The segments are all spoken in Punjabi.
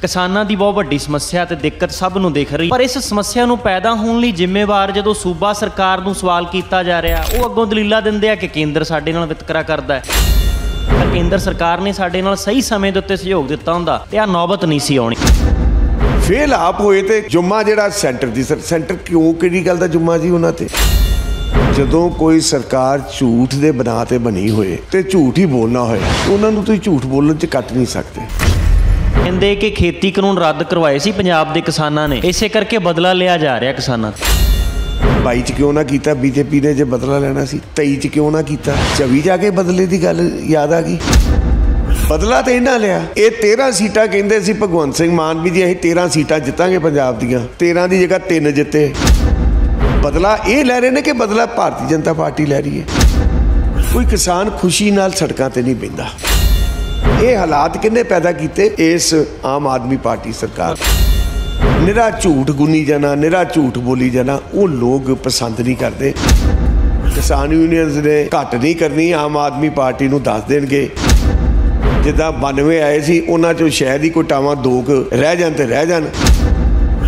ਕਿਸਾਨਾਂ ਦੀ ਬਹੁਤ ਵੱਡੀ ਸਮੱਸਿਆ ਤੇ ਦਿੱਕਤ ਸਭ ਨੂੰ ਦਿਖ ਰਹੀ ਪਰ ਇਸ ਸਮੱਸਿਆ ਨੂੰ ਪੈਦਾ ਹੋਣ ਲਈ ਜ਼ਿੰਮੇਵਾਰ ਜਦੋਂ ਸੂਬਾ ਸਰਕਾਰ ਨੂੰ ਸਵਾਲ ਕੀਤਾ ਜਾ ਰਿਹਾ ਉਹ ਅੱਗੋਂ ਦਲੀਲਾਂ ਦਿੰਦੇ ਆ ਕਿ ਕੇਂਦਰ ਸਾਡੇ ਨਾਲ ਵਿਤਕਰਾ ਕਰਦਾ ਹੈ ਪਰ ਕੇਂਦਰ ਸਰਕਾਰ ਨੇ ਸਾਡੇ ਨਾਲ ਸਹੀ ਸਮੇਂ ਦੇ ਉੱਤੇ ਸਹਿਯੋਗ ਦਿੱਤਾ ਹੁੰਦਾ ਤੇ ਆ ਨੌਬਤ ਨਹੀਂ ਸੀ ਆਉਣੀ ਫੇਲ ਆਪ ਹੋਏ ਤੇ ਜੁਮਾ ਜਿਹੜਾ ਸੈਂਟਰ ਦੀ ਸੈਂਟਰ ਕਿਉਂ ਕਿਹੜੀ ਗੱਲ ਦਾ ਜੁਮਾ ਜੀ ਉਹਨਾਂ ਤੇ ਜਦੋਂ ਕੋਈ ਸਰਕਾਰ ਝੂਠ ਦੇ ਬਣਾ ਤੇ ਬਣੀ ਹੋਏ ਤੇ ਝੂਠ ਹੀ ਬੋਲਣਾ ਹੋਏ ਉਹਨਾਂ ਨੂੰ ਤੁਸੀਂ ਝੂਠ ਬੋਲਣ 'ਚ ਕੱਟ ਨਹੀਂ ਸਕਦੇ ਕਹਿੰਦੇ ਕਿ ਖੇਤੀ ਕਾਨੂੰਨ ਰੱਦ ਕਰਵਾਏ ਸੀ ਪੰਜਾਬ ਦੇ ਕਿਸਾਨਾਂ ਨੇ ਇਸੇ ਕਰਕੇ ਬਦਲਾ ਲਿਆ ਜਾ ਰਿਹਾ ਕਿਸਾਨਾਂ ਤੋਂ ਬਾਈ ਚ ਕਿਉਂ ਨਾ ਕੀਤਾ ਬੀਜੇਪੀ ਨੇ ਜੇ ਬਦਲਾ ਲੈਣਾ ਸੀ 23 ਚ ਕਿਉਂ ਨਾ ਕੀਤਾ 24 ਜਾ ਕੇ ਬਦਲੇ ਦੀ ਗੱਲ ਯਾਦ ਆ ਗਈ ਬਦਲਾ ਤੇ ਇਹਨਾਂ ਲਿਆ ਇਹ 13 ਸੀਟਾਂ ਕਹਿੰਦੇ ਸੀ ਭਗਵੰਤ ਸਿੰਘ ਮਾਨ ਵੀ ਜੀ ਅਸੀਂ 13 ਸੀਟਾਂ ਜਿੱਤਾਂਗੇ ਪੰਜਾਬ ਦੀਆਂ 13 ਦੀ ਜਗ੍ਹਾ 3 ਜਿੱਤੇ ਬਦਲਾ ਇਹ ਲੈ ਰਹੇ ਨੇ ਕਿ ਬਦਲਾ ਭਾਰਤੀ ਜਨਤਾ ਪਾਰਟੀ ਲੈ ਰਹੀ ਹੈ ਕੋਈ ਕਿਸਾਨ ਖੁਸ਼ੀ ਨਾਲ ਸੜਕਾਂ ਤੇ ਨਹੀਂ ਬਿੰਦਾ ਇਹ ਹਾਲਾਤ ਕਿੰਨੇ ਪੈਦਾ ਕੀਤੇ ਇਸ ਆਮ ਆਦਮੀ ਪਾਰਟੀ ਸਰਕਾਰ ਨਿਰਾ ਝੂਠ ਗੁੰਨੀ ਜਾਣਾ ਨਿਰਾ ਝੂਠ ਬੋਲੀ ਜਾਣਾ ਉਹ ਲੋਕ ਪਸੰਦ ਨਹੀਂ ਕਰਦੇ ਕਿਸਾਨ ਯੂਨੀਅਨਸ ਨੇ ਘੱਟ ਨਹੀਂ ਕਰਨੀ ਆਮ ਆਦਮੀ ਪਾਰਟੀ ਨੂੰ ਦੱਸ ਦੇਣਗੇ ਜਿੱਦਾਂ 92 ਆਏ ਸੀ ਉਹਨਾਂ ਚੋਂ ਸ਼ਾਇਦ ਹੀ ਕੋਈ ਟਾਵਾਂ ਦੋਕ ਰਹਿ ਜਾਂਦੇ ਰਹਿ ਜਾਣ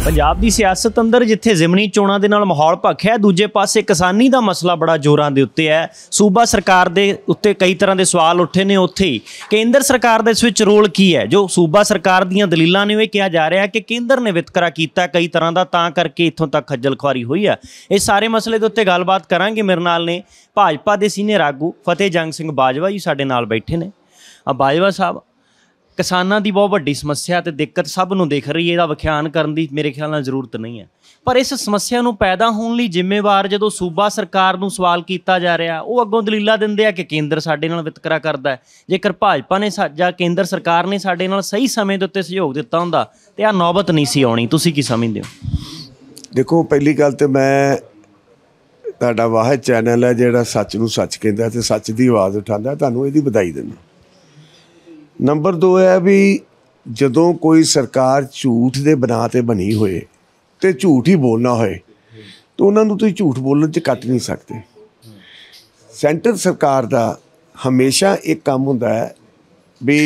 ਪੰਜਾਬ ਦੀ ਸਿਆਸਤ ਅੰਦਰ ਜਿੱਥੇ ਜ਼ਿਮਨੀ ਚੋਣਾਂ ਦੇ ਨਾਲ ਮਾਹੌਲ ਭਖਿਆ ਦੂਜੇ ਪਾਸੇ ਕਿਸਾਨੀ ਦਾ ਮਸਲਾ ਬੜਾ ਜ਼ੋਰਾਂ ਦੇ ਉੱਤੇ ਹੈ ਸੂਬਾ ਸਰਕਾਰ ਦੇ ਉੱਤੇ ਕਈ ਤਰ੍ਹਾਂ ਦੇ ਸਵਾਲ ਉੱਠੇ ਨੇ ਉੱਥੇ ਹੀ ਕੇਂਦਰ ਸਰਕਾਰ ਦਾ ਇਸ ਵਿੱਚ ਰੋਲ ਕੀ ਹੈ ਜੋ ਸੂਬਾ ਸਰਕਾਰ ਦੀਆਂ ਦਲੀਲਾਂ ਨੇ ਇਹ ਕਿਹਾ ਜਾ ਰਿਹਾ ਕਿ ਕੇਂਦਰ ਨੇ ਵਿਤਕਰਾ ਕੀਤਾ ਕਈ ਤਰ੍ਹਾਂ ਦਾ ਤਾਂ ਕਰਕੇ ਇੱਥੋਂ ਤੱਕ ਖੱਜਲ ਖੁਆਰੀ ਹੋਈ ਹੈ ਇਹ ਸਾਰੇ ਮਸਲੇ ਦੇ ਉੱਤੇ ਗੱਲਬਾਤ ਕਰਾਂਗੇ ਮੇਰੇ ਨਾਲ ਨੇ ਭਾਜਪਾ ਦੇ ਸੀਨੀਅਰ ਆਗੂ ਫਤਿਹ ਜੰਗ ਸਿੰਘ ਬਾਜਵਾ ਜੀ ਸਾਡੇ ਨਾਲ ਬੈਠੇ ਨੇ ਆ ਬਾਜਵਾ ਸਾਹਿਬ ਕਿਸਾਨਾਂ ਦੀ ਬਹੁਤ ਵੱਡੀ ਸਮੱਸਿਆ ਤੇ ਦਿੱਕਤ ਸਭ ਨੂੰ ਦਿਖ ਰਹੀ ਹੈ ਇਹਦਾ ਵਿਖਿਆਨ ਕਰਨ ਦੀ ਮੇਰੇ ਖਿਆਲ ਨਾਲ ਜ਼ਰੂਰਤ ਨਹੀਂ ਹੈ ਪਰ ਇਸ ਸਮੱਸਿਆ ਨੂੰ ਪੈਦਾ ਹੋਣ ਲਈ ਜ਼ਿੰਮੇਵਾਰ ਜਦੋਂ ਸੂਬਾ ਸਰਕਾਰ ਨੂੰ ਸਵਾਲ ਕੀਤਾ ਜਾ ਰਿਹਾ ਉਹ ਅੱਗੋਂ ਦਲੀਲਾਂ ਦਿੰਦੇ ਆ ਕਿ ਕੇਂਦਰ ਸਾਡੇ ਨਾਲ ਵਿਤਕਰਾ ਕਰਦਾ ਹੈ ਜੇਕਰ ਭਾਜਪਾ ਨੇ ਜਾਂ ਕੇਂਦਰ ਸਰਕਾਰ ਨੇ ਸਾਡੇ ਨਾਲ ਸਹੀ ਸਮੇਂ ਦੇ ਉੱਤੇ ਸਹਿਯੋਗ ਦਿੱਤਾ ਹੁੰਦਾ ਤੇ ਆ ਨੌਬਤ ਨਹੀਂ ਸੀ ਆਉਣੀ ਤੁਸੀਂ ਕੀ ਸਮਝਦੇ ਹੋ ਦੇਖੋ ਪਹਿਲੀ ਗੱਲ ਤੇ ਮੈਂ ਤੁਹਾਡਾ ਵਾਹ ਚੈਨਲ ਹੈ ਜਿਹੜਾ ਸੱਚ ਨੂੰ ਸੱਚ ਕਹਿੰਦਾ ਤੇ ਸੱਚ ਦੀ ਆਵਾਜ਼ ਉਠਾਉਂਦਾ ਤੁਹਾਨੂੰ ਇਹਦੀ ਵਧਾਈ ਦਿੰਦਾ ਨੰਬਰ 2 ਹੈ ਵੀ ਜਦੋਂ ਕੋਈ ਸਰਕਾਰ ਝੂਠ ਦੇ ਬਣਾ ਤੇ ਬਣੀ ਹੋਏ ਤੇ ਝੂਠ ਹੀ ਬੋਲਣਾ ਹੋਏ ਤਾਂ ਉਹਨਾਂ ਨੂੰ ਤੁਸੀਂ ਝੂਠ ਬੋਲਣ 'ਚ ਕੱਟ ਨਹੀਂ ਸਕਦੇ ਸੈਂਟਰ ਸਰਕਾਰ ਦਾ ਹਮੇਸ਼ਾ ਇੱਕ ਕੰਮ ਹੁੰਦਾ ਹੈ ਵੀ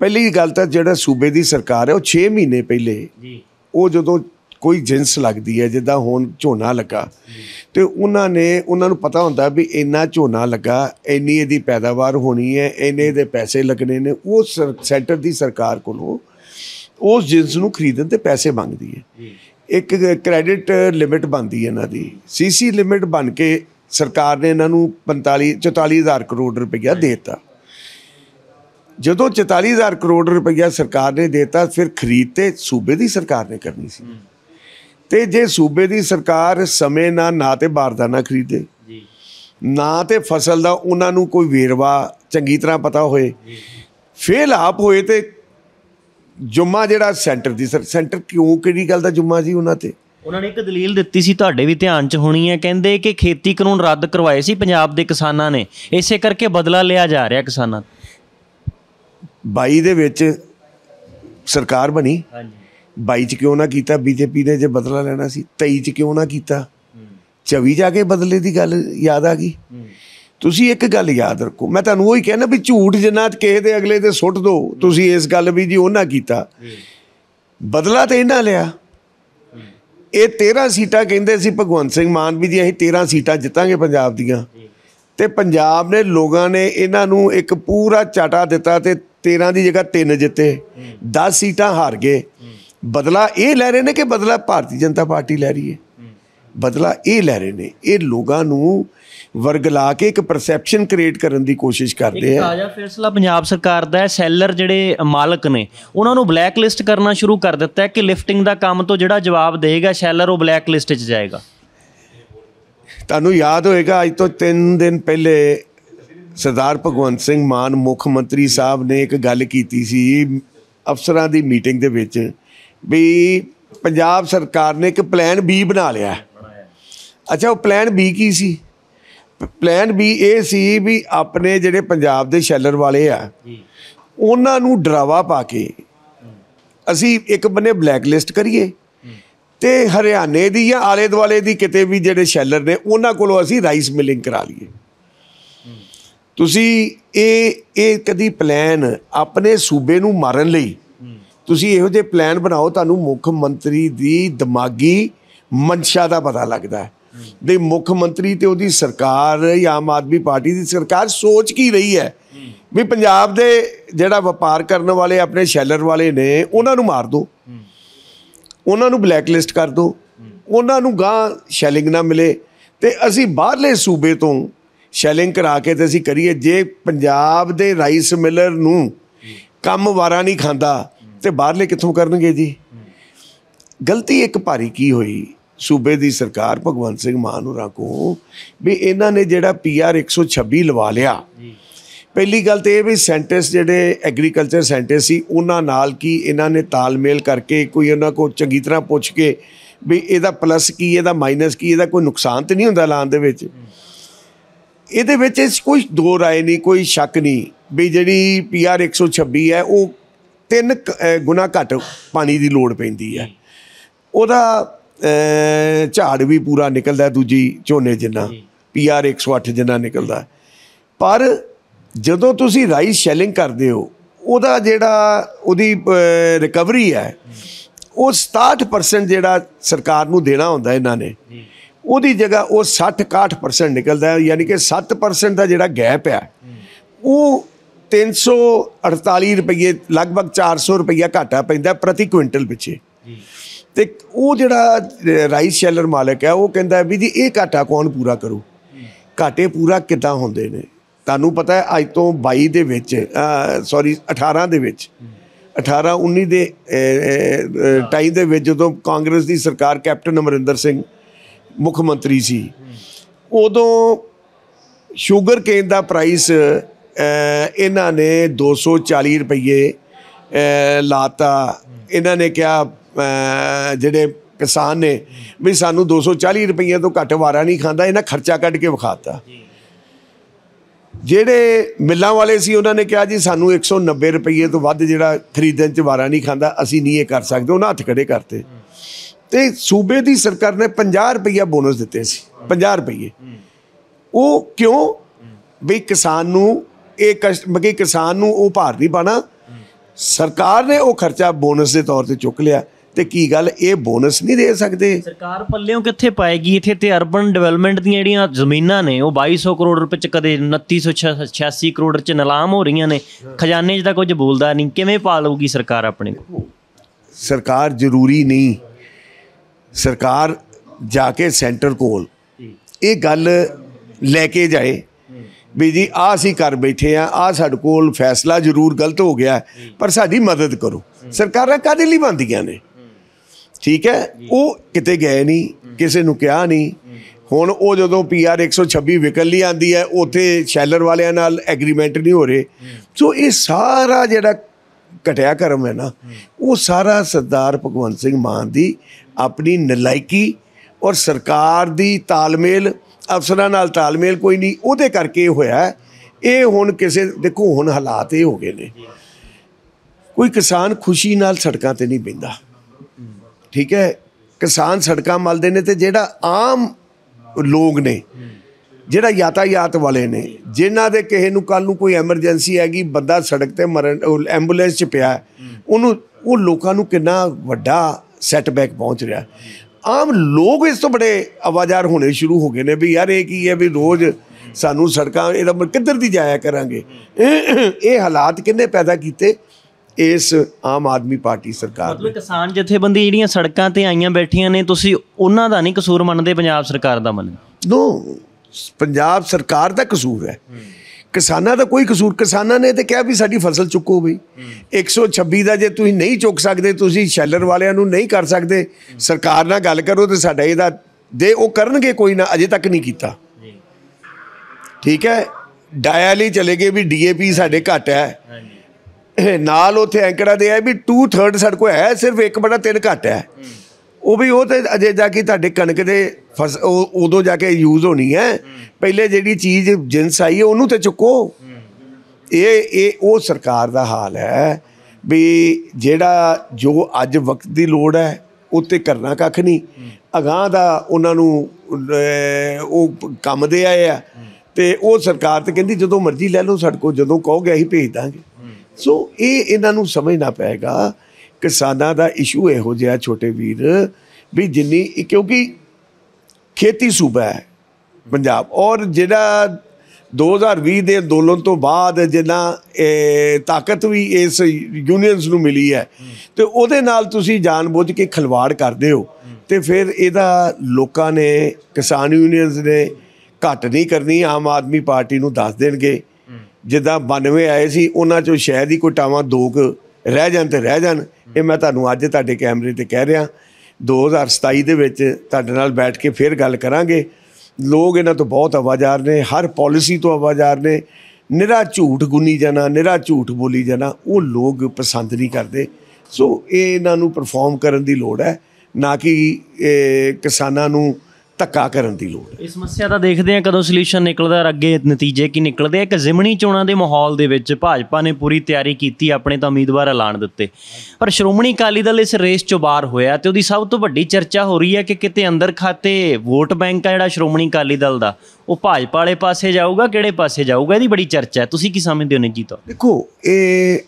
ਪਹਿਲੀ ਗੱਲ ਤਾਂ ਜਿਹੜਾ ਸੂਬੇ ਦੀ ਸਰਕਾਰ ਹੈ ਉਹ 6 ਮਹੀਨੇ ਪਹਿਲੇ ਉਹ ਜਦੋਂ ਕੋਈ ਜਿੰਸ ਲੱਗਦੀ ਹੈ ਜਿੱਦਾਂ ਹੁਣ ਝੋਨਾ ਲੱਗਾ ਤੇ ਉਹਨਾਂ ਨੇ ਉਹਨਾਂ ਨੂੰ ਪਤਾ ਹੁੰਦਾ ਵੀ ਇੰਨਾ ਝੋਨਾ ਲੱਗਾ ਇੰਨੀ ਇਹਦੀ ਪੈਦਾਵਾਰ ਹੋਣੀ ਹੈ ਇੰਨੇ ਦੇ ਪੈਸੇ ਲੱਗਣੇ ਨੇ ਉਹ ਸੈਂਟਰ ਦੀ ਸਰਕਾਰ ਕੋਲੋਂ ਉਸ ਜਿੰਸ ਨੂੰ ਖਰੀਦਣ ਤੇ ਪੈਸੇ ਮੰਗਦੀ ਹੈ ਇੱਕ ਕ੍ਰੈਡਿਟ ਲਿਮਿਟ ਬਣਦੀ ਹੈ ਇਹਨਾਂ ਦੀ ਸੀਸੀ ਲਿਮਿਟ ਬਣ ਕੇ ਸਰਕਾਰ ਨੇ ਇਹਨਾਂ ਨੂੰ 45 44000 ਕਰੋੜ ਰੁਪਇਆ ਦਿੱਤਾ ਜਦੋਂ 44000 ਕਰੋੜ ਰੁਪਇਆ ਸਰਕਾਰ ਨੇ ਦਿੱਤਾ ਫਿਰ ਖਰੀਦ ਤੇ ਸੂਬੇ ਦੀ ਸਰਕਾਰ ਨੇ ਕਰਨੀ ਸੀ ਤੇ ਜੇ ਸੂਬੇ ਦੀ ਸਰਕਾਰ ਸਮੇਂ ਨਾਲ ਨਾ ਤੇ ਬਾਰਦਾਨਾ ਖਰੀਦੇ ਜੀ ਨਾ ਤੇ ਫਸਲ ਦਾ ਉਹਨਾਂ ਨੂੰ ਕੋਈ ਵੇਰਵਾ ਚੰਗੀ ਤਰ੍ਹਾਂ ਪਤਾ ਹੋਏ ਫੇਲ ਆਪ ਹੋਏ ਤੇ ਜੁਮਾ ਜਿਹੜਾ ਸੈਂਟਰ ਦੀ ਸੈਂਟਰ ਕਿਉਂ ਕਿਹੜੀ ਗੱਲ ਦਾ ਜੁਮਾ ਜੀ ਉਹਨਾਂ ਤੇ ਉਹਨਾਂ ਨੇ ਇੱਕ ਦਲੀਲ ਦਿੱਤੀ ਸੀ ਤੁਹਾਡੇ ਵੀ ਧਿਆਨ 'ਚ ਹੋਣੀ ਹੈ ਕਹਿੰਦੇ ਕਿ ਖੇਤੀ ਕਾਨੂੰਨ ਰੱਦ ਕਰਵਾਏ ਸੀ ਪੰਜਾਬ ਦੇ ਕਿਸਾਨਾਂ ਨੇ ਇਸੇ ਕਰਕੇ ਬਦਲਾ ਲਿਆ ਜਾ ਰਿਹਾ ਕਿਸਾਨਾਂ 22 ਦੇ ਵਿੱਚ ਸਰਕਾਰ ਬਣੀ ਹਾਂਜੀ 22 ਚ ਕਿਉਂ ਨਾ ਕੀਤਾ ਬੀਜੇਪੀ ਨੇ ਜੇ ਬਦਲਾ ਲੈਣਾ ਸੀ 23 ਚ ਕਿਉਂ ਨਾ ਕੀਤਾ 24 ਜਾ ਕੇ ਬਦਲੇ ਦੀ ਗੱਲ ਯਾਦ ਆ ਗਈ ਤੁਸੀਂ ਇੱਕ ਗੱਲ ਯਾਦ ਰੱਖੋ ਮੈਂ ਤੁਹਾਨੂੰ ਉਹੀ ਕਹਿੰਦਾ ਵੀ ਝੂਠ ਜਨਾਤ ਕਿਸੇ ਦੇ ਅਗਲੇ ਤੇ ਸੁੱਟ ਦੋ ਤੁਸੀਂ ਇਸ ਗੱਲ ਵੀ ਜੀ ਉਹਨਾਂ ਕੀਤਾ ਬਦਲਾ ਤੇ ਇਹਨਾਂ ਲਿਆ ਇਹ 13 ਸੀਟਾਂ ਕਹਿੰਦੇ ਸੀ ਭਗਵੰਤ ਸਿੰਘ ਮਾਨ ਵੀ ਜੀ ਅਸੀਂ 13 ਸੀਟਾਂ ਜਿੱਤਾਂਗੇ ਪੰਜਾਬ ਦੀਆਂ ਤੇ ਪੰਜਾਬ ਨੇ ਲੋਕਾਂ ਨੇ ਇਹਨਾਂ ਨੂੰ ਇੱਕ ਪੂਰਾ ਚਾਟਾ ਦਿੱਤਾ ਤੇ 13 ਦੀ ਜਗ੍ਹਾ 3 ਜਿੱਤੇ 10 ਸੀਟਾਂ ਹਾਰ ਗਏ ਬਦਲਾ ਇਹ ਲੈ ਰਹੇ ਨੇ ਕਿ ਬਦਲਾ ਭਾਰਤੀ ਜਨਤਾ ਪਾਰਟੀ ਲੈ ਰਹੀ ਹੈ ਬਦਲਾ ਇਹ ਲੈ ਰਹੇ ਨੇ ਇਹ ਲੋਕਾਂ ਨੂੰ ਵਰਗਲਾ ਕੇ ਇੱਕ ਪਰਸੈਪਸ਼ਨ ਕ੍ਰੀਏਟ ਕਰਨ ਦੀ ਕੋਸ਼ਿਸ਼ ਕਰਦੇ ਆ ਤਾਜ਼ਾ ਫੈਸਲਾ ਪੰਜਾਬ ਸਰਕਾਰ ਦਾ ਹੈ ਸੈਲਰ ਜਿਹੜੇ ਮਾਲਕ ਨੇ ਉਹਨਾਂ ਨੂੰ ਬਲੈਕ ਲਿਸਟ ਕਰਨਾ ਸ਼ੁਰੂ ਕਰ ਦਿੱਤਾ ਹੈ ਕਿ ਲਿਫਟਿੰਗ ਦਾ ਕੰਮ ਤੋਂ ਜਿਹੜਾ ਜਵਾਬ ਦੇਗਾ ਸੈਲਰ ਉਹ ਬਲੈਕ ਲਿਸਟ 'ਚ ਜਾਏਗਾ ਤੁਹਾਨੂੰ ਯਾਦ ਹੋਏਗਾ ਅੱਜ ਤੋਂ 3 ਦਿਨ ਪਹਿਲੇ ਸਰਦਾਰ ਭਗਵੰਤ ਸਿੰਘ ਮਾਨ ਮੁੱਖ ਮੰਤਰੀ ਸਾਹਿਬ ਨੇ ਇੱਕ ਗੱਲ ਕੀਤੀ ਸੀ ਅਫਸਰਾਂ ਦੀ ਮੀਟਿੰਗ ਦੇ ਵਿੱਚ ਵੀ ਪੰਜਾਬ ਸਰਕਾਰ ਨੇ ਇੱਕ ਪਲਾਨ ਬੀ ਬਣਾ ਲਿਆ ਅੱਛਾ ਉਹ ਪਲਾਨ ਬੀ ਕੀ ਸੀ ਪਲਾਨ ਬੀ ਇਹ ਸੀ ਵੀ ਆਪਣੇ ਜਿਹੜੇ ਪੰਜਾਬ ਦੇ ਸ਼ੈਲਰ ਵਾਲੇ ਆ ਉਹਨਾਂ ਨੂੰ ਡਰਾਵਾ ਪਾ ਕੇ ਅਸੀਂ ਇੱਕ ਬੰਨੇ ਬਲੈਕ ਲਿਸਟ ਕਰੀਏ ਤੇ ਹਰਿਆਣੇ ਦੀ ਜਾਂ ਆਲੇ ਦੁਆਲੇ ਦੀ ਕਿਤੇ ਵੀ ਜਿਹੜੇ ਸ਼ੈਲਰ ਨੇ ਉਹਨਾਂ ਕੋਲੋਂ ਅਸੀਂ ਰਾਈਸ ਮਿਲਿੰਗ ਕਰਾ ਲਈਏ ਤੁਸੀਂ ਇਹ ਇਹ ਕਦੀ ਪਲਾਨ ਆਪਣੇ ਸੂਬੇ ਨੂੰ ਮਾਰਨ ਲਈ ਤੁਸੀਂ ਇਹੋ ਜਿਹੇ ਪਲਾਨ ਬਣਾਓ ਤੁਹਾਨੂੰ ਮੁੱਖ ਮੰਤਰੀ ਦੀ ਦਿਮਾਗੀ ਮਨਸ਼ਾ ਦਾ ਪਤਾ ਲੱਗਦਾ ਹੈ ਦੇ ਮੁੱਖ ਮੰਤਰੀ ਤੇ ਉਹਦੀ ਸਰਕਾਰ ਜਾਂ ਆਮ ਆਦਮੀ ਪਾਰਟੀ ਦੀ ਸਰਕਾਰ ਸੋਚ ਕੀ ਰਹੀ ਹੈ ਵੀ ਪੰਜਾਬ ਦੇ ਜਿਹੜਾ ਵਪਾਰ ਕਰਨ ਵਾਲੇ ਆਪਣੇ ਸ਼ੈਲਰ ਵਾਲੇ ਨੇ ਉਹਨਾਂ ਨੂੰ ਮਾਰ ਦਿਓ ਉਹਨਾਂ ਨੂੰ ਬਲੈਕਲਿਸਟ ਕਰ ਦਿਓ ਉਹਨਾਂ ਨੂੰ ਗਾਂ ਸ਼ੈਲਿੰਗ ਨਾ ਮਿਲੇ ਤੇ ਅਸੀਂ ਬਾਹਰਲੇ ਸੂਬੇ ਤੋਂ ਸ਼ੈਲਿੰਗ ਕਰਾ ਕੇ ਤੇ ਅਸੀਂ ਕਰੀਏ ਜੇ ਪੰਜਾਬ ਦੇ ਰਾਈਸ ਮਿਲਰ ਨੂੰ ਕੰਮ ਵਾਰਾ ਨਹੀਂ ਖਾਂਦਾ ਤੇ ਬਾਹਰਲੇ ਕਿੱਥੋਂ ਕਰਨਗੇ ਜੀ ਗਲਤੀ ਇੱਕ ਭਾਰੀ ਕੀ ਹੋਈ ਸੂਬੇ ਦੀ ਸਰਕਾਰ ਭਗਵੰਤ ਸਿੰਘ ਮਾਨ ਨੂੰ ਕੋ ਵੀ ਇਹਨਾਂ ਨੇ ਜਿਹੜਾ ਪੀਆਰ 126 ਲਵਾ ਲਿਆ ਪਹਿਲੀ ਗੱਲ ਤੇ ਇਹ ਵੀ ਸੈਂਟਸ ਜਿਹੜੇ ਐਗਰੀਕਲਚਰ ਸੈਂਟਸ ਸੀ ਉਹਨਾਂ ਨਾਲ ਕੀ ਇਹਨਾਂ ਨੇ ਤਾਲਮੇਲ ਕਰਕੇ ਕੋਈ ਉਹਨਾਂ ਕੋ ਚੰਗੀ ਤਰ੍ਹਾਂ ਪੁੱਛ ਕੇ ਵੀ ਇਹਦਾ ਪਲੱਸ ਕੀ ਇਹਦਾ ਮਾਈਨਸ ਕੀ ਇਹਦਾ ਕੋਈ ਨੁਕਸਾਨ ਤੇ ਨਹੀਂ ਹੁੰਦਾ ਐਲਾਨ ਦੇ ਵਿੱਚ ਇਹਦੇ ਵਿੱਚ ਕੋਈ ਦੋ رائے ਨਹੀਂ ਕੋਈ ਸ਼ੱਕ ਨਹੀਂ ਵੀ ਜਿਹੜੀ ਪੀਆਰ 126 ਹੈ ਉਹ ਤਿੰਨ ਗੁਣਾ ਘੱਟ ਪਾਣੀ ਦੀ ਲੋੜ ਪੈਂਦੀ ਹੈ ਉਹਦਾ ਝਾੜ ਵੀ ਪੂਰਾ ਨਿਕਲਦਾ ਦੂਜੀ ਝੋਨੇ ਜਿੰਨਾ ਪੀਆਰ 108 ਜਿੰਨਾ ਨਿਕਲਦਾ ਪਰ ਜਦੋਂ ਤੁਸੀਂ ਰਾਈਸ ਸ਼ੈਲਿੰਗ ਕਰਦੇ ਹੋ ਉਹਦਾ ਜਿਹੜਾ ਉਹਦੀ ਰਿਕਵਰੀ ਹੈ ਉਹ 67% ਜਿਹੜਾ ਸਰਕਾਰ ਨੂੰ ਦੇਣਾ ਹੁੰਦਾ ਇਹਨਾਂ ਨੇ ਉਹਦੀ ਜਗ੍ਹਾ ਉਹ 60-61% ਨਿਕਲਦਾ ਹੈ ਯਾਨੀ ਕਿ 7% ਦਾ ਜਿਹੜਾ ਗੈਪ ਆ ਉਹ 348 ਰੁਪਏ ਲਗਭਗ 400 ਰੁਪਏ ਘਾਟਾ ਪੈਂਦਾ ਪ੍ਰਤੀ ਕੁਇੰਟਲ ਪਿੱਛੇ ਤੇ ਉਹ ਜਿਹੜਾ ਰਾਈਸ ਸ਼ੈਲਰ ਮਾਲਕ ਹੈ ਉਹ ਕਹਿੰਦਾ ਵੀ ਜੀ ਇਹ ਘਾਟਾ ਕੌਣ ਪੂਰਾ ਕਰੂ ਘਾਟੇ ਪੂਰਾ ਕਿਦਾਂ ਹੁੰਦੇ ਨੇ ਤੁਹਾਨੂੰ ਪਤਾ ਹੈ ਅੱਜ ਤੋਂ 22 ਦੇ ਵਿੱਚ ਸੌਰੀ 18 ਦੇ ਵਿੱਚ 18 19 ਦੇ ਟਾਈਮ ਦੇ ਵਿੱਚ ਜਦੋਂ ਕਾਂਗਰਸ ਦੀ ਸਰਕਾਰ ਕੈਪਟਨ ਅਮਰਿੰਦਰ ਸਿੰਘ ਮੁੱਖ ਮੰਤਰੀ ਸੀ ਉਦੋਂ ਸ਼ੂਗਰ ਕੇਨ ਦਾ ਪ੍ਰਾਈਸ ਇਹਨਾਂ ਨੇ 240 ਰੁਪਏ ਲਾਤਾ ਇਹਨਾਂ ਨੇ ਕਿਹਾ ਜਿਹੜੇ ਕਿਸਾਨ ਨੇ ਵੀ ਸਾਨੂੰ 240 ਰੁਪਏ ਤੋਂ ਘੱਟ ਵਾਰਾ ਨਹੀਂ ਖਾਂਦਾ ਇਹਨਾਂ ਖਰਚਾ ਕੱਢ ਕੇ ਵਿਖਾਤਾ ਜਿਹੜੇ ਮਿੱਲਾਂ ਵਾਲੇ ਸੀ ਉਹਨਾਂ ਨੇ ਕਿਹਾ ਜੀ ਸਾਨੂੰ 190 ਰੁਪਏ ਤੋਂ ਵੱਧ ਜਿਹੜਾ ਖਰੀਦਣ ਚ ਵਾਰਾ ਨਹੀਂ ਖਾਂਦਾ ਅਸੀਂ ਨਹੀਂ ਇਹ ਕਰ ਸਕਦੇ ਉਹਨਾਂ ਹੱਥ ਖੜੇ ਕਰਤੇ ਤੇ ਸੂਬੇ ਦੀ ਸਰਕਾਰ ਨੇ 50 ਰੁਪਏ ਬੋਨਸ ਦਿੱਤੇ ਸੀ 50 ਰੁਪਏ ਉਹ ਕਿਉਂ ਵੀ ਕਿਸਾਨ ਨੂੰ ਇਹ ਮਕੀ ਕਿਸਾਨ ਨੂੰ ਉਹ ਭਾਰ ਨਹੀਂ ਪਾਣਾ ਸਰਕਾਰ ਨੇ ਉਹ ਖਰਚਾ ਬੋਨਸ ਦੇ ਤੌਰ ਤੇ ਚੁੱਕ ਲਿਆ ਤੇ ਕੀ ਗੱਲ ਇਹ ਬੋਨਸ ਨਹੀਂ ਦੇ ਸਕਦੇ ਸਰਕਾਰ ਪੱਲਿਓਂ ਕਿੱਥੇ ਪਾਏਗੀ ਇੱਥੇ ਤੇ ਅਰਬਨ ਡਿਵੈਲਪਮੈਂਟ ਦੀਆਂ ਜਿਹੜੀਆਂ ਜ਼ਮੀਨਾਂ ਨੇ ਉਹ 2200 ਕਰੋੜ ਰੁਪਏ ਚ ਕਦੇ 2986 ਕਰੋੜ ਚ ਨਿਲਾਮ ਹੋ ਰਹੀਆਂ ਨੇ ਖਜ਼ਾਨੇ 'ਚ ਤਾਂ ਕੁਝ ਬੋਲਦਾ ਨਹੀਂ ਕਿਵੇਂ ਪਾ ਲਊਗੀ ਸਰਕਾਰ ਆਪਣੇ ਕੋ ਸਰਕਾਰ ਜ਼ਰੂਰੀ ਨਹੀਂ ਸਰਕਾਰ ਜਾ ਕੇ ਸੈਂਟਰ ਕੋਲ ਇਹ ਗੱਲ ਲੈ ਕੇ ਜਾਏ ਵੀ ਜੀ ਆ ਅਸੀਂ ਕਰ ਬੈਠੇ ਆ ਆ ਸਾਡੇ ਕੋਲ ਫੈਸਲਾ ਜ਼ਰੂਰ ਗਲਤ ਹੋ ਗਿਆ ਪਰ ਸਾਡੀ ਮਦਦ ਕਰੋ ਸਰਕਾਰਾਂ ਕਾਦੇ ਲਈ ਬੰਦੀਆਂ ਨੇ ਠੀਕ ਹੈ ਉਹ ਕਿਤੇ ਗਏ ਨਹੀਂ ਕਿਸੇ ਨੂੰ ਕਿਹਾ ਨਹੀਂ ਹੁਣ ਉਹ ਜਦੋਂ ਪੀਆਰ 126 ਵਿਕਲ ਲਈ ਆਂਦੀ ਹੈ ਉਥੇ ਸ਼ੈਲਰ ਵਾਲਿਆਂ ਨਾਲ ਐਗਰੀਮੈਂਟ ਨਹੀਂ ਹੋ ਰਹੇ ਸੋ ਇਹ ਸਾਰਾ ਜਿਹੜਾ ਘਟਿਆ ਕਰਮ ਹੈ ਨਾ ਉਹ ਸਾਰਾ ਸਰਦਾਰ ਭਗਵੰਤ ਸਿੰਘ ਮਾਨ ਦੀ ਆਪਣੀ ਨਲਾਇਕੀ ਔਰ ਸਰਕਾਰ ਦੀ ਤਾਲਮੇਲ ਅਫਸਰਾਂ ਨਾਲ ਤਾਲਮੇਲ ਕੋਈ ਨਹੀਂ ਉਹਦੇ ਕਰਕੇ ਇਹ ਹੋਇਆ ਇਹ ਹੁਣ ਕਿਸੇ ਦੇਖੋ ਹੁਣ ਹਾਲਾਤ ਇਹ ਹੋ ਗਏ ਨੇ ਕੋਈ ਕਿਸਾਨ ਖੁਸ਼ੀ ਨਾਲ ਸੜਕਾਂ ਤੇ ਨਹੀਂ ਬਿੰਦਾ ਠੀਕ ਹੈ ਕਿਸਾਨ ਸੜਕਾਂ ਮਲਦੇ ਨੇ ਤੇ ਜਿਹੜਾ ਆਮ ਲੋਕ ਨੇ ਜਿਹੜਾ ਯਾਤਾਯਾਤ ਵਾਲੇ ਨੇ ਜਿਨ੍ਹਾਂ ਦੇ ਕਿਸੇ ਨੂੰ ਕੱਲ ਨੂੰ ਕੋਈ ਐਮਰਜੈਂਸੀ ਹੈਗੀ ਬੰਦਾ ਸੜਕ ਤੇ ਮਰਨ ਐਂਬੂਲੈਂਸ 'ਚ ਪਿਆ ਉਹਨੂੰ ਉਹ ਲੋਕਾਂ ਨੂੰ ਕਿੰਨਾ ਵੱਡਾ ਸੈਟਬੈਕ ਪਹੁੰਚ ਰਿਹਾ ਆਮ ਲੋਕ ਇਸ ਤੋਂ ਬੜੇ ਆਵਾਜ਼ਾਰ ਹੋਣੇ ਸ਼ੁਰੂ ਹੋ ਗਏ ਨੇ ਵੀ ਯਾਰ ਇਹ ਕੀ ਹੈ ਵੀ ਰੋਜ਼ ਸਾਨੂੰ ਸੜਕਾਂ ਇਹਦਾ ਮਤਲਬ ਕਿੱਧਰ ਦੀ ਜਾਇਆ ਕਰਾਂਗੇ ਇਹ ਹਾਲਾਤ ਕਿੰਨੇ ਪੈਦਾ ਕੀਤੇ ਇਸ ਆਮ ਆਦਮੀ ਪਾਰਟੀ ਸਰਕਾਰ ਮਤਲਬ ਕਿਸਾਨ ਜਥੇਬੰਦੀ ਜਿਹੜੀਆਂ ਸੜਕਾਂ ਤੇ ਆਈਆਂ ਬੈਠੀਆਂ ਨੇ ਤੁਸੀਂ ਉਹਨਾਂ ਦਾ ਨਹੀਂ ਕਸੂਰ ਮੰਨਦੇ ਪੰਜਾਬ ਸਰਕਾਰ ਦਾ ਮੰਨਦੇ ਨੋ ਪੰਜਾਬ ਸਰਕਾਰ ਦਾ ਕਸੂਰ ਹੈ ਕਿਸਾਨਾਂ ਦਾ ਕੋਈ ਕਸੂਰ ਕਿਸਾਨਾਂ ਨੇ ਤੇ ਕਿਹਾ ਵੀ ਸਾਡੀ ਫਸਲ ਚੁੱਕੋ ਬਈ 126 ਦਾ ਜੇ ਤੁਸੀਂ ਨਹੀਂ ਚੁੱਕ ਸਕਦੇ ਤੁਸੀਂ ਸ਼ੈਲਰ ਵਾਲਿਆਂ ਨੂੰ ਨਹੀਂ ਕਰ ਸਕਦੇ ਸਰਕਾਰ ਨਾਲ ਗੱਲ ਕਰੋ ਤੇ ਸਾਡਾ ਇਹਦਾ ਦੇ ਉਹ ਕਰਨਗੇ ਕੋਈ ਨਾ ਅਜੇ ਤੱਕ ਨਹੀਂ ਕੀਤਾ ਠੀਕ ਹੈ ਡਾਇਲ ਹੀ ਚਲੇ ਗਏ ਵੀ ਡੀਏਪੀ ਸਾਡੇ ਘਟ ਹੈ ਨਾਲ ਉਥੇ ਐਂਕੜਾ ਦੇ ਆ ਵੀ 2/3 ਸਾਡੇ ਕੋਲ ਹੈ ਸਿਰਫ 1/3 ਘਟ ਹੈ ਉਹ ਵੀ ਉਹ ਤੇ ਅਜੇ ਜਾ ਕੇ ਤੁਹਾਡੇ ਕਣਕ ਦੇ ਫਸ ਉਦੋਂ ਜਾ ਕੇ ਯੂਜ਼ ਹੋਣੀ ਹੈ ਪਹਿਲੇ ਜਿਹੜੀ ਚੀਜ਼ ਜਿੰਸ ਆਈ ਹੈ ਉਹਨੂੰ ਤੇ ਚੁੱਕੋ ਇਹ ਇਹ ਉਹ ਸਰਕਾਰ ਦਾ ਹਾਲ ਹੈ ਵੀ ਜਿਹੜਾ ਜੋ ਅੱਜ ਵਕਤ ਦੀ ਲੋੜ ਹੈ ਉੱਤੇ ਕਰਨਾ ਕੱਖ ਨਹੀਂ ਅਗਾਹ ਦਾ ਉਹਨਾਂ ਨੂੰ ਉਹ ਕੰਮ ਦੇ ਆਏ ਆ ਤੇ ਉਹ ਸਰਕਾਰ ਤੇ ਕਹਿੰਦੀ ਜਦੋਂ ਮਰਜ਼ੀ ਲੈ ਲਓ ਸਾਡੇ ਕੋਲ ਜਦੋਂ ਕਹੋਗੇ ਅਸੀਂ ਭੇਜ ਦਾਂਗੇ ਸੋ ਇਹ ਇਹਨਾਂ ਨੂੰ ਸਮਝਣਾ ਪਏਗਾ ਕਿਸਾਨਾਂ ਦਾ ਇਸ਼ੂ ਇਹੋ ਜਿਹਾ ਛੋਟੇ ਵੀਰ ਵੀ ਜਿੰਨੀ ਕਿਉਂਕਿ ਖੇਤੀ ਸੂਬਾ ਹੈ ਪੰਜਾਬ ਔਰ ਜਿਹੜਾ 2020 ਦੇ ਅੰਦੋਲਨ ਤੋਂ ਬਾਅਦ ਜਿੰਨਾ ਤਾਕਤ ਵੀ ਇਸ ਯੂਨੀਅਨਸ ਨੂੰ ਮਿਲੀ ਹੈ ਤੇ ਉਹਦੇ ਨਾਲ ਤੁਸੀਂ ਜਾਣਬੁੱਝ ਕੇ ਖਲਵਾੜ ਕਰਦੇ ਹੋ ਤੇ ਫਿਰ ਇਹਦਾ ਲੋਕਾਂ ਨੇ ਕਿਸਾਨ ਯੂਨੀਅਨਸ ਨੇ ਘੱਟ ਨਹੀਂ ਕਰਨੀ ਆਮ ਆਦਮੀ ਪਾਰਟੀ ਨੂੰ ਦੱਸ ਦੇਣਗੇ ਜਿੱਦਾਂ 92 ਆਏ ਸੀ ਉਹਨਾਂ ਚੋਂ ਸ਼ਾਇਦ ਹੀ ਕੋਈ ਟਾਵਾਂ ਦੋਕ ਰਹਿ ਜਾਣ ਤੇ ਰਹਿ ਜਾਣ ਇਹ ਮੈਂ ਤੁਹਾਨੂੰ ਅੱਜ ਤੁਹਾਡੇ ਕੈਮਰੇ ਤੇ ਕਹਿ ਰਿਹਾ 2027 ਦੇ ਵਿੱਚ ਤੁਹਾਡੇ ਨਾਲ ਬੈਠ ਕੇ ਫੇਰ ਗੱਲ ਕਰਾਂਗੇ ਲੋਕ ਇਹਨਾਂ ਤੋਂ ਬਹੁਤ ਆਵਾਜ਼ਾਰ ਨੇ ਹਰ ਪਾਲਿਸੀ ਤੋਂ ਆਵਾਜ਼ਾਰ ਨੇ ਨਿਰਾ ਝੂਠ ਗੁੰਨੀ ਜਾਣਾ ਨਿਰਾ ਝੂਠ ਬੋਲੀ ਜਾਣਾ ਉਹ ਲੋਕ ਪਸੰਦ ਨਹੀਂ ਕਰਦੇ ਸੋ ਇਹ ਇਹਨਾਂ ਨੂੰ ਪਰਫਾਰਮ ਕਰਨ ਦੀ ਲੋੜ ਹੈ ਨਾ ਕਿ ਕਿਸਾਨਾਂ ਨੂੰ ਧੱਕਾ ਕਰਨ ਦੀ ਲੋੜ ਹੈ ਇਸ ਸਮੱਸਿਆ ਦਾ ਦੇਖਦੇ ਆ ਕਦੋਂ ਸੋਲੂਸ਼ਨ ਨਿਕਲਦਾ ਅੱਗੇ ਨਤੀਜੇ ਕੀ ਨਿਕਲਦੇ ਆ ਇੱਕ ਜ਼ਿਮਣੀ ਚੋਣਾਂ ਦੇ ਮਾਹੌਲ ਦੇ ਵਿੱਚ ਭਾਜਪਾ ਨੇ ਪੂਰੀ ਤਿਆਰੀ ਕੀਤੀ ਆਪਣੇ ਤਾਂ ਉਮੀਦਵਾਰ ਐਲਾਨ ਦਿੱਤੇ ਪਰ ਸ਼੍ਰੋਮਣੀ ਅਕਾਲੀ ਦਲ ਇਸ ਰੇਸ ਚੋਂ ਬਾਹਰ ਹੋਇਆ ਤੇ ਉਹਦੀ ਸਭ ਤੋਂ ਵੱਡੀ ਚਰਚਾ ਹੋ ਰਹੀ ਹੈ ਕਿ ਕਿਤੇ ਅੰਦਰ ਖਾਤੇ ਵੋਟ ਬੈਂਕ ਆ ਜਿਹੜਾ ਸ਼੍ਰੋਮਣੀ ਅਕਾਲੀ ਦਲ ਦਾ ਉਹ ਭਾਜਪਾ ਵਾਲੇ ਪਾਸੇ ਜਾਊਗਾ ਕਿਹੜੇ ਪਾਸੇ ਜਾਊਗਾ ਇਹਦੀ ਬੜੀ ਚਰਚਾ ਹੈ ਤੁਸੀਂ ਕੀ ਸਮਝਦੇ ਹੋ ਨਿੱਜੀ ਤੌਰ ਦੇਖੋ ਇਹ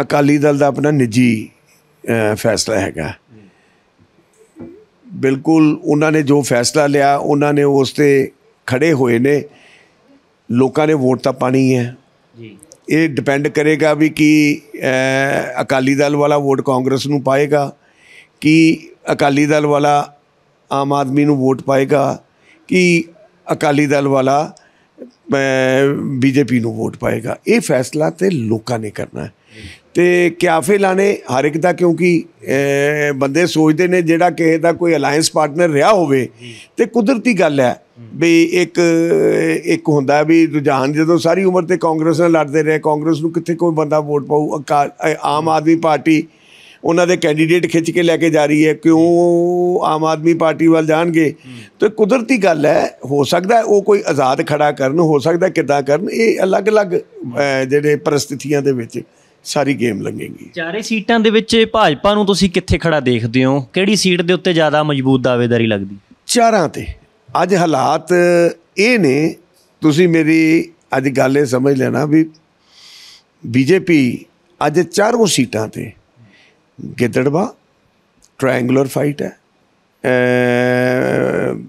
ਅਕਾਲੀ ਦਲ ਦਾ ਆਪਣਾ ਨਿੱਜੀ ਫੈਸਲਾ ਹੈਗਾ ਬਿਲਕੁਲ ਉਹਨਾਂ ਨੇ ਜੋ ਫੈਸਲਾ ਲਿਆ ਉਹਨਾਂ ਨੇ ਉਸ ਤੇ ਖੜੇ ਹੋਏ ਨੇ ਲੋਕਾਂ ਨੇ ਵੋਟ ਤਾਂ ਪਾਣੀ ਹੈ ਜੀ ਇਹ ਡਿਪੈਂਡ ਕਰੇਗਾ ਵੀ ਕੀ ਅਕਾਲੀ ਦਲ ਵਾਲਾ ਵੋਟ ਕਾਂਗਰਸ ਨੂੰ ਪਾਏਗਾ ਕਿ ਅਕਾਲੀ ਦਲ ਵਾਲਾ ਆਮ ਆਦਮੀ ਨੂੰ ਵੋਟ ਪਾਏਗਾ ਕਿ ਅਕਾਲੀ ਦਲ ਵਾਲਾ ਬੀਜੇਪੀ ਨੂੰ ਵੋਟ ਪਾਏਗਾ ਇਹ ਫੈਸਲਾ ਤੇ ਲੋਕਾਂ ਨੇ ਕਰਨਾ ਹੈ ਤੇ ਕਿਆਫੇ ਨੇ ਹਰ ਇੱਕ ਦਾ ਕਿਉਂਕਿ ਬੰਦੇ ਸੋਚਦੇ ਨੇ ਜਿਹੜਾ ਕਿਸੇ ਦਾ ਕੋਈ ਅਲਾਈਅੰਸ ਪਾਰਟਨਰ ਰਿਹਾ ਹੋਵੇ ਤੇ ਕੁਦਰਤੀ ਗੱਲ ਹੈ ਵੀ ਇੱਕ ਇੱਕ ਹੁੰਦਾ ਵੀ ਰੁਝਾਨ ਜਦੋਂ ਸਾਰੀ ਉਮਰ ਤੇ ਕਾਂਗਰਸ ਨਾਲ ਲੜਦੇ ਰਹੇ ਕਾਂਗਰਸ ਨੂੰ ਕਿੱਥੇ ਕੋਈ ਬੰਦਾ ਵੋਟ ਪਾਊ ਆਮ ਆਦਮੀ ਪਾਰਟੀ ਉਹਨਾਂ ਦੇ ਕੈਂਡੀਡੇਟ ਖਿੱਚ ਕੇ ਲੈ ਕੇ ਜਾ ਰਹੀ ਹੈ ਕਿਉਂ ਆਮ ਆਦਮੀ ਪਾਰਟੀ ਵੱਲ ਜਾਣਗੇ ਤੇ ਕੁਦਰਤੀ ਗੱਲ ਹੈ ਹੋ ਸਕਦਾ ਉਹ ਕੋਈ ਆਜ਼ਾਦ ਖੜਾ ਕਰਨ ਹੋ ਸਕਦਾ ਕਿਦਾਂ ਕਰਨ ਇਹ ਅਲੱਗ-ਅਲੱਗ ਜਿਹੜੇ ਪਰਿਸਥਿਤੀਆਂ ਦੇ ਵਿੱਚ ਸਾਰੀ ਗੇਮ ਲੰਗੇਗੀ ਚਾਰੇ ਸੀਟਾਂ ਦੇ ਵਿੱਚ ਭਾਜਪਾ ਨੂੰ ਤੁਸੀਂ ਕਿੱਥੇ ਖੜਾ ਦੇਖਦੇ ਹੋ ਕਿਹੜੀ ਸੀਟ ਦੇ ਉੱਤੇ ਜ਼ਿਆਦਾ ਮਜ਼ਬੂਤ ਦਾਅਵੇਦਾਰੀ ਲੱਗਦੀ ਚਾਰਾਂ ਤੇ ਅੱਜ ਹਾਲਾਤ ਇਹ ਨੇ ਤੁਸੀਂ ਮੇਰੀ ਅੱਜ ਗੱਲ ਇਹ ਸਮਝ ਲੈਣਾ ਵੀ ਬੀਜੇਪੀ ਅੱਜ ਚਾਰੋਂ ਸੀਟਾਂ ਤੇ ਗਿੱਦੜਵਾ ਟ੍ਰਾਇੰਗੂਲਰ ਫਾਈਟ ਹੈ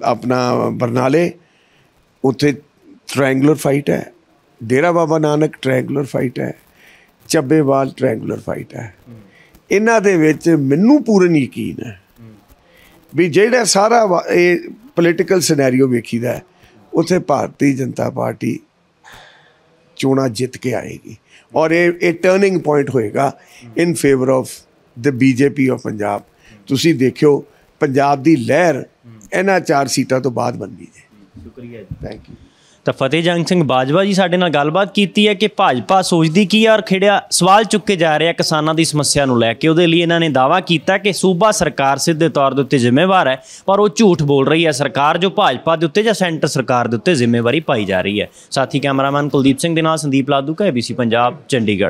ਆਪਣਾ ਬਰਨਾਲੇ ਉੱਥੇ ਟ੍ਰਾਇੰਗੂਲਰ ਫਾਈਟ ਹੈ ਡੇਰਾ ਬਾਬਾ ਨਾਨਕ ਟ੍ਰਾਇੰਗੂਲਰ ਫਾਈਟ ਹੈ ਚੱਬੇਵਾਲ ਟ੍ਰੈਂਗੂਲਰ ਫਾਈਟ ਹੈ ਇਹਨਾਂ ਦੇ ਵਿੱਚ ਮੈਨੂੰ ਪੂਰਨ ਯਕੀਨ ਹੈ ਵੀ ਜਿਹੜਾ ਸਾਰਾ ਇਹ ਪੋਲੀਟੀਕਲ ਸਿਨੈਰੀਓ ਵੇਖੀਦਾ ਉਥੇ ਭਾਰਤੀ ਜਨਤਾ ਪਾਰਟੀ ਚੋਣਾ ਜਿੱਤ ਕੇ ਆਏਗੀ ਔਰ ਇਹ ਇਹ ਟਰਨਿੰਗ ਪੁਆਇੰਟ ਹੋਏਗਾ in favour of the BJP of Punjab ਤੁਸੀਂ ਦੇਖਿਓ ਪੰਜਾਬ ਦੀ ਲਹਿਰ ਇਹਨਾਂ ਚਾਰ ਸੀਟਾਂ ਤੋਂ ਬਾਅਦ ਬਣਦੀ ਜੇ ਸ਼ੁਕਰੀਆ ਜੀ ਥੈਂਕ ਯੂ ਤਾਂ ਫਤਿਹ ਜੰਗ ਸਿੰਘ ਬਾਜਵਾ ਜੀ ਸਾਡੇ ਨਾਲ ਗੱਲਬਾਤ ਕੀਤੀ ਹੈ ਕਿ ਭਾਜਪਾ ਸੋਚਦੀ ਕੀ ਹੈ ਔਰ ਖੇੜਿਆ ਸਵਾਲ ਚੁੱਕੇ ਜਾ ਰਿਹਾ ਕਿਸਾਨਾਂ ਦੀ ਸਮੱਸਿਆ ਨੂੰ ਲੈ ਕੇ ਉਹਦੇ ਲਈ ਇਹਨਾਂ ਨੇ ਦਾਵਾ ਕੀਤਾ ਕਿ ਸੂਬਾ ਸਰਕਾਰ ਸਿੱਧੇ ਤੌਰ ਦੇ ਉੱਤੇ ਜ਼ਿੰਮੇਵਾਰ ਹੈ ਪਰ ਉਹ ਝੂਠ ਬੋਲ ਰਹੀ ਹੈ ਸਰਕਾਰ ਜੋ ਭਾਜਪਾ ਦੇ ਉੱਤੇ ਜਾਂ ਸੈਂਟਰ ਸਰਕਾਰ ਦੇ ਉੱਤੇ ਜ਼ਿੰਮੇਵਾਰੀ ਪਾਈ ਜਾ ਰਹੀ ਹੈ ਸਾਥੀ ਕੈਮਰਾਮੈਨ ਕੁਲਦੀਪ ਸਿੰਘ ਦੇ ਨਾਲ ਸੰਦੀਪ ਲਾਦੂ ਕਾ ABC ਪੰਜਾਬ ਚੰਡੀਗੜ੍ਹ